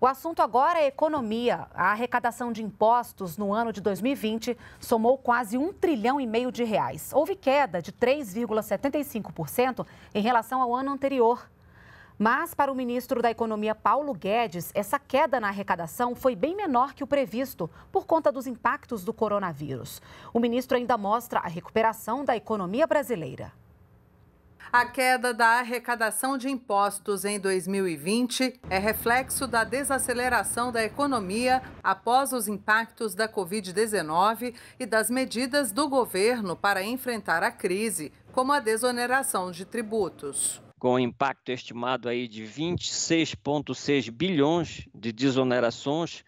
O assunto agora é economia. A arrecadação de impostos no ano de 2020 somou quase um trilhão e meio de reais. Houve queda de 3,75% em relação ao ano anterior. Mas, para o ministro da Economia Paulo Guedes, essa queda na arrecadação foi bem menor que o previsto por conta dos impactos do coronavírus. O ministro ainda mostra a recuperação da economia brasileira. A queda da arrecadação de impostos em 2020 é reflexo da desaceleração da economia após os impactos da Covid-19 e das medidas do governo para enfrentar a crise, como a desoneração de tributos com impacto estimado aí de 26,6 bilhões de desonerações,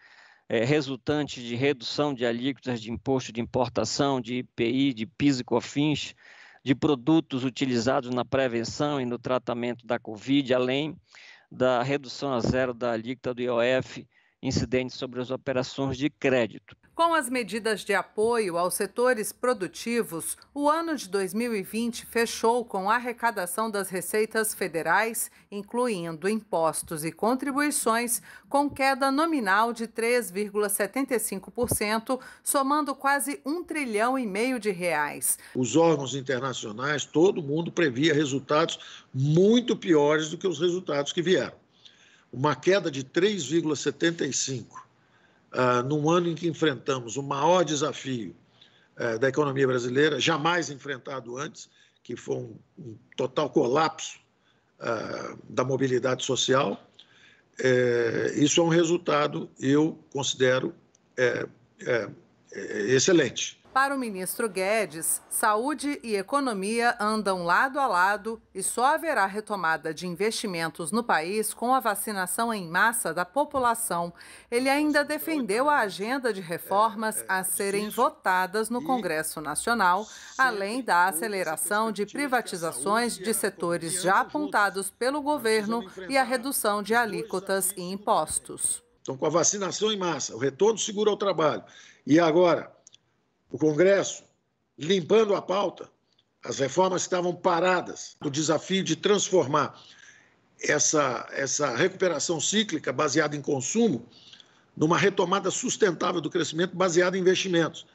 é, resultantes de redução de alíquotas de imposto de importação, de IPI, de PIS e COFINS, de produtos utilizados na prevenção e no tratamento da Covid, além da redução a zero da alíquota do IOF incidente sobre as operações de crédito. Com as medidas de apoio aos setores produtivos, o ano de 2020 fechou com a arrecadação das receitas federais, incluindo impostos e contribuições, com queda nominal de 3,75%, somando quase um trilhão e meio de reais. Os órgãos internacionais, todo mundo previa resultados muito piores do que os resultados que vieram. Uma queda de 3,75% ah, num ano em que enfrentamos o maior desafio eh, da economia brasileira, jamais enfrentado antes, que foi um, total colapso ah, da mobilidade social, eh, isso é um resultado, eu considero, eh, excelente. Para o ministro Guedes, saúde e economia andam lado a lado e só haverá retomada de investimentos no país com a vacinação em massa da população. Ele ainda é defendeu a agenda de reformas é, é, a serem votadas no Congresso Nacional, além da aceleração de privatizações de setores já apontados pelo governo e a redução de alíquotas e impostos. Então, com a vacinação em massa, o retorno seguro ao trabalho e agora o Congresso, limpando a pauta, as reformas estavam paradas, o desafio de transformar essa, essa recuperação cíclica baseada em consumo numa retomada sustentável do crescimento baseada em investimentos.